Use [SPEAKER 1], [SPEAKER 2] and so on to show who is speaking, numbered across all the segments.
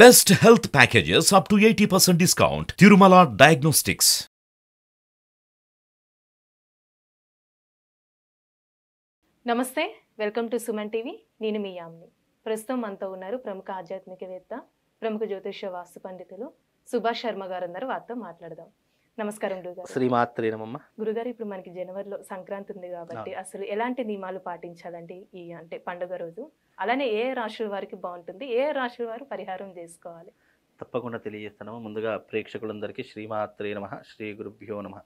[SPEAKER 1] best health packages up to eighty percent discount Tirumala diagnostics నమస్తే welcome to Suman TV నేను మీ యామ్ని ప్రస్తుతం మనతో ఉన్నారు ప్రముఖ ఆధ్యాత్మికవేత్త ప్రముఖ జ్యోతిష్య వాస్తు పండితులు సుభాష్ శర్మ గారు అందరూ వారితో మాట్లాడదాం నమస్కారం గురుగారు శ్రీమాత్రే నమమ్మ గురుగారు ఇప్పుడు మనకి జనవరిలో సంక్రాంతి ఉంది కాబట్టి అసలు ఎలాంటి నియమాలు పాటించాలండి ఈ అంటే పండుగ రోజు అలానే ఏ రాశుల వారికి బాగుంటుంది ఏ రాశుల వారు పరిహారం చేసుకోవాలి తప్పకుండా తెలియజేస్తున్నాము ముందుగా ప్రేక్షకులందరికీ శ్రీమాత్రే నమ శ్రీ గురుభ్యో నమ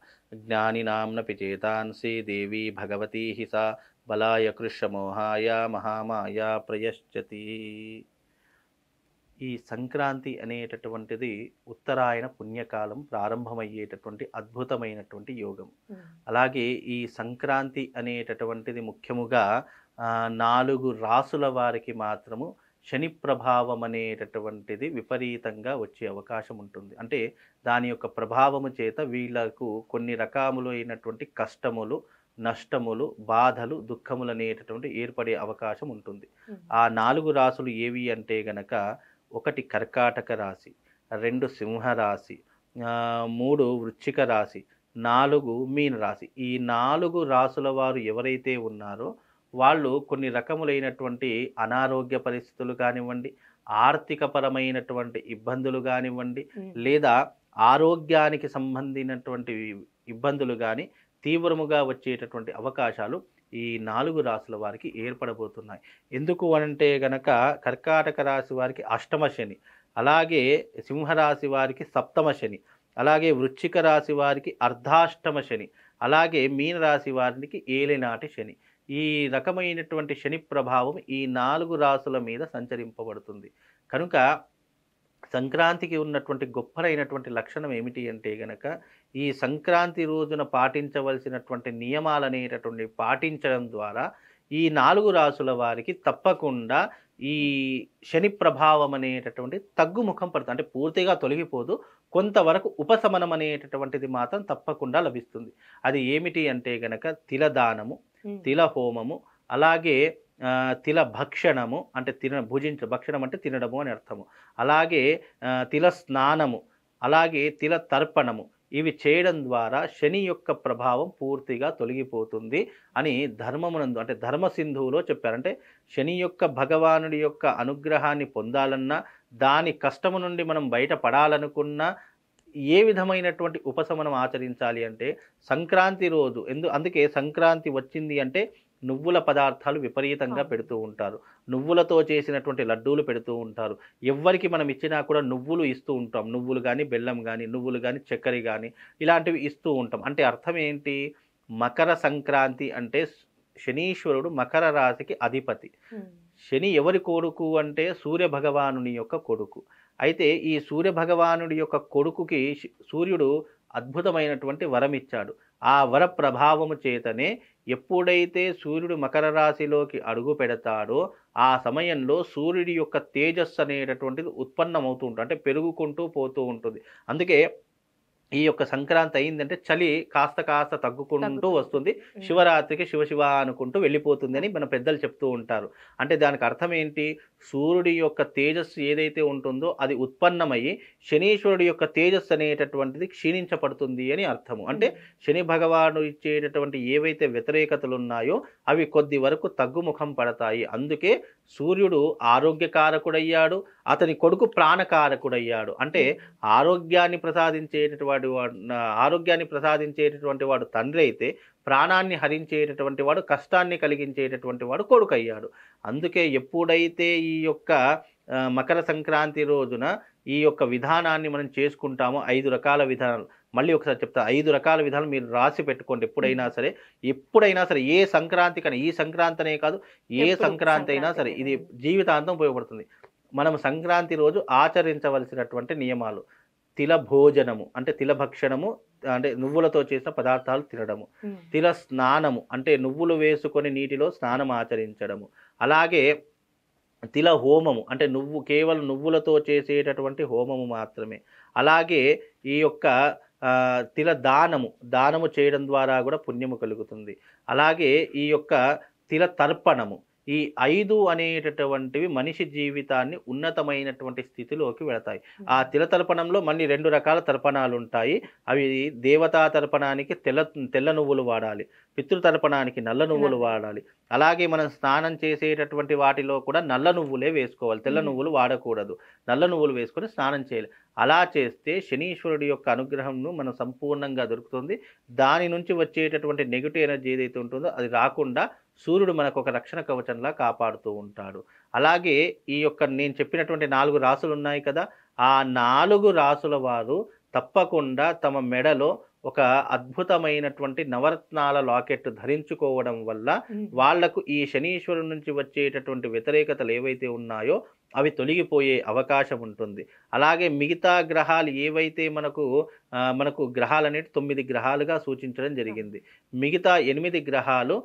[SPEAKER 1] నాంన పిచేతాన్సి దేవి భగవతీ సా బలాయ కృష్ణమోహాయ మహామాయా ప్రయశ్చతి ఈ సంక్రాంతి అనేటటువంటిది ఉత్తరాయణ పుణ్యకాలం ప్రారంభమయ్యేటటువంటి అద్భుతమైనటువంటి యోగం అలాగే ఈ సంక్రాంతి అనేటటువంటిది ముఖ్యముగా నాలుగు రాసుల వారికి మాత్రము శని ప్రభావం అనేటటువంటిది విపరీతంగా వచ్చే అవకాశం ఉంటుంది అంటే దాని యొక్క ప్రభావము చేత వీళ్ళకు కొన్ని రకములైనటువంటి కష్టములు నష్టములు బాధలు దుఃఖములు అనేటటువంటి ఏర్పడే అవకాశం ఉంటుంది ఆ నాలుగు రాసులు ఏవి అంటే గనక ఒకటి కర్కాటక రాశి రెండు సింహరాశి మూడు వృశ్చిక రాశి నాలుగు మీన రాశి ఈ నాలుగు రాసుల వారు ఎవరైతే ఉన్నారో వాళ్ళు కొన్ని రకములైనటువంటి అనారోగ్య పరిస్థితులు కానివ్వండి ఆర్థిక పరమైనటువంటి ఇబ్బందులు కానివ్వండి లేదా ఆరోగ్యానికి సంబంధించినటువంటి ఇబ్బందులు కానీ తీవ్రముగా వచ్చేటటువంటి అవకాశాలు ఈ నాలుగు రాసుల వారికి ఏర్పడబోతున్నాయి ఎందుకు అంటే గనక కర్కాటక రాశి వారికి అష్టమ శని అలాగే సింహరాశి వారికి సప్తమ శని అలాగే వృశ్చిక రాశి వారికి అర్ధాష్టమ శని అలాగే మీనరాశి వారికి ఏలినాటి శని ఈ రకమైనటువంటి శని ప్రభావం ఈ నాలుగు రాసుల మీద సంచరింపబడుతుంది కనుక సంక్రాంతికి ఉన్నటువంటి గొప్పలైనటువంటి లక్షణం ఏమిటి అంటే గనక ఈ సంక్రాంతి రోజున పాటించవలసినటువంటి నియమాలు అనేటటువంటి పాటించడం ద్వారా ఈ నాలుగు రాసుల వారికి తప్పకుండా ఈ శని ప్రభావం అనేటటువంటి తగ్గుముఖం పడుతుంది అంటే పూర్తిగా తొలగిపోదు కొంతవరకు ఉపశమనం అనేటటువంటిది మాత్రం తప్పకుండా లభిస్తుంది అది ఏమిటి అంటే గనక తిలదానము తిల హోమము అలాగే తిల భక్షణము అంటే తిన భుజించ భక్షణం అంటే తినడము అని అర్థము అలాగే తిల స్నానము అలాగే తిల తర్పణము ఇవి చేయడం ద్వారా శని యొక్క ప్రభావం పూర్తిగా తొలగిపోతుంది అని ధర్మమునందు అంటే ధర్మ సింధువులో చెప్పారంటే శని యొక్క భగవానుడి యొక్క అనుగ్రహాన్ని పొందాలన్నా దాని కష్టము నుండి మనం బయటపడాలనుకున్నా ఏ విధమైనటువంటి ఉపశమనం ఆచరించాలి అంటే సంక్రాంతి రోజు ఎందు అందుకే సంక్రాంతి వచ్చింది అంటే నువ్వుల పదార్థాలు విపరీతంగా పెడుతూ ఉంటారు నువ్వులతో చేసినటువంటి లడ్డూలు పెడుతూ ఉంటారు ఎవరికి మనం ఇచ్చినా కూడా నువ్వులు ఇస్తూ ఉంటాం నువ్వులు కానీ బెల్లం కానీ నువ్వులు కానీ చక్కెర కానీ ఇలాంటివి ఇస్తూ ఉంటాం అంటే అర్థం ఏంటి మకర సంక్రాంతి అంటే శనీశ్వరుడు మకర రాశికి అధిపతి శని ఎవరి కొడుకు అంటే సూర్య భగవానుని యొక్క కొడుకు అయితే ఈ సూర్య భగవానుడి యొక్క కొడుకుకి సూర్యుడు అద్భుతమైనటువంటి వరం ఇచ్చాడు ఆ వర ప్రభావము చేతనే ఎప్పుడైతే సూర్యుడు మకర రాశిలోకి అడుగు పెడతాడో ఆ సమయంలో సూర్యుడి యొక్క తేజస్సు అనేటటువంటిది ఉత్పన్నమవుతూ ఉంటుంది అంటే పెరుగుకుంటూ పోతూ ఉంటుంది అందుకే ఈ యొక్క సంక్రాంతి అయిందంటే చలి కాస్త కాస్త తగ్గుకుంటూ వస్తుంది శివరాత్రికి శివశివ అనుకుంటూ వెళ్ళిపోతుంది అని మన పెద్దలు చెప్తూ ఉంటారు అంటే దానికి అర్థం ఏంటి సూర్యుడి యొక్క తేజస్సు ఏదైతే ఉంటుందో అది ఉత్పన్నమయ్యి శనీశ్వరుడి యొక్క తేజస్సు అనేటటువంటిది క్షీణించబడుతుంది అని అర్థము అంటే శని భగవాను ఇచ్చేటటువంటి ఏవైతే వ్యతిరేకతలు ఉన్నాయో అవి కొద్ది వరకు తగ్గుముఖం పడతాయి అందుకే సూర్యుడు ఆరోగ్యకారకుడయ్యాడు అతని కొడుకు ప్రాణకారకుడయ్యాడు అంటే ఆరోగ్యాన్ని ప్రసాదించేటటువంటి వాడు ఆరోగ్యాన్ని ప్రసాదించేటటువంటి వాడు తండ్రి అయితే ప్రాణాన్ని హరించేటటువంటి వాడు కష్టాన్ని కలిగించేటటువంటి వాడు కొడుకు అయ్యాడు అందుకే ఎప్పుడైతే ఈ యొక్క మకర సంక్రాంతి రోజున ఈ యొక్క విధానాన్ని మనం చేసుకుంటామో ఐదు రకాల విధానాలు మళ్ళీ ఒకసారి చెప్తా ఐదు రకాల విధాలు మీరు రాసి పెట్టుకోండి ఎప్పుడైనా సరే ఎప్పుడైనా సరే ఏ సంక్రాంతి కానీ ఈ సంక్రాంతి అనే కాదు
[SPEAKER 2] ఏ సంక్రాంతి అయినా సరే
[SPEAKER 1] ఇది జీవితాంతం ఉపయోగపడుతుంది మనం సంక్రాంతి రోజు ఆచరించవలసినటువంటి నియమాలు తిల భోజనము అంటే తిల భక్షణము అంటే నువ్వులతో చేసిన పదార్థాలు తినడము తిల స్నానము అంటే నువ్వులు వేసుకొని నీటిలో స్నానం ఆచరించడము అలాగే తిల హోమము అంటే నువ్వు కేవలం నువ్వులతో చేసేటటువంటి హోమము మాత్రమే అలాగే ఈ యొక్క తిల దానము దానము చేయడం ద్వారా కూడా పుణ్యము కలుగుతుంది అలాగే ఈ యొక్క తిల తర్పణము ఈ ఐదు అనేటటువంటివి మనిషి జీవితాన్ని ఉన్నతమైనటువంటి స్థితిలోకి వెళతాయి ఆ తిల తర్పణంలో మళ్ళీ రెండు రకాల తర్పణాలు ఉంటాయి అవి దేవతా తర్పణానికి తెల్ల తెల్ల నువ్వులు వాడాలి పితృతర్పణానికి నల్ల నువ్వులు వాడాలి అలాగే మనం స్నానం చేసేటటువంటి వాటిలో కూడా నల్ల నువ్వులే వేసుకోవాలి తెల్ల నువ్వులు వాడకూడదు నల్ల నువ్వులు వేసుకొని స్నానం చేయాలి అలా చేస్తే శనీశ్వరుడి యొక్క అనుగ్రహంను మనం సంపూర్ణంగా దొరుకుతుంది దాని నుంచి వచ్చేటటువంటి నెగిటివ్ ఎనర్జీ ఏదైతే ఉంటుందో అది రాకుండా సూర్యుడు మనకు ఒక రక్షణ కవచంలా కాపాడుతూ ఉంటాడు అలాగే ఈ యొక్క నేను చెప్పినటువంటి నాలుగు రాసులు ఉన్నాయి కదా ఆ నాలుగు రాసుల వారు తప్పకుండా తమ మెడలో ఒక అద్భుతమైనటువంటి నవరత్నాల లాకెట్ ధరించుకోవడం వల్ల వాళ్లకు ఈ శనీశ్వరు నుంచి వచ్చేటటువంటి వ్యతిరేకతలు ఏవైతే ఉన్నాయో అవి తొలగిపోయే అవకాశం ఉంటుంది అలాగే మిగతా గ్రహాలు ఏవైతే మనకు మనకు గ్రహాలు అనేవి తొమ్మిది గ్రహాలుగా సూచించడం జరిగింది మిగతా ఎనిమిది గ్రహాలు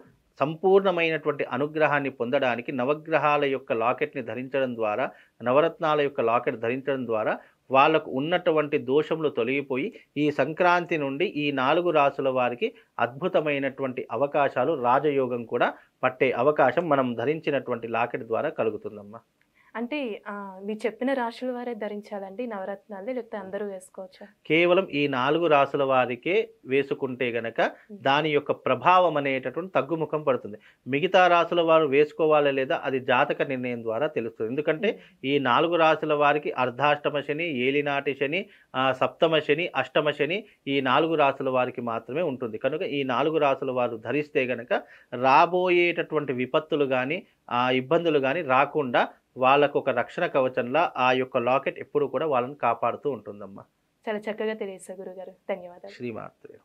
[SPEAKER 1] సంపూర్ణమైనటువంటి అనుగ్రహాన్ని పొందడానికి నవగ్రహాల యొక్క లాకెట్ని ధరించడం ద్వారా నవరత్నాల యొక్క లాకెట్ ధరించడం ద్వారా వాళ్ళకు ఉన్నటువంటి దోషములు తొలగిపోయి ఈ సంక్రాంతి నుండి ఈ నాలుగు రాసుల వారికి అద్భుతమైనటువంటి అవకాశాలు రాజయోగం కూడా పట్టే అవకాశం మనం ధరించినటువంటి లాకెట్ ద్వారా కలుగుతుందమ్మా అంటే మీరు చెప్పిన రాశుల వారే ధరించాలండి నవరత్నాలు లేకపోతే అందరూ వేసుకోవచ్చు కేవలం ఈ నాలుగు రాశుల వారికే వేసుకుంటే గనక దాని యొక్క ప్రభావం అనేటటువంటి తగ్గుముఖం పడుతుంది మిగతా రాశుల వారు వేసుకోవాలా లేదా అది జాతక నిర్ణయం ద్వారా తెలుస్తుంది ఎందుకంటే ఈ నాలుగు రాశుల వారికి అర్ధాష్టమ శని ఏలినాటి శని సప్తమ శని అష్టమ శని ఈ నాలుగు రాశుల వారికి మాత్రమే ఉంటుంది కనుక ఈ నాలుగు రాశుల వారు ధరిస్తే గనక రాబోయేటటువంటి విపత్తులు కానీ ఇబ్బందులు కానీ రాకుండా వాళ్ళకు ఒక రక్షణ కవచంలా ఆ యొక్క లాకెట్ ఎప్పుడు కూడా వాళ్ళని కాపాడుతూ ఉంటుందమ్మా చాలా చక్కగా తెలియజేశారు గురుగారు ధన్యవాదాలు శ్రీమాత్రే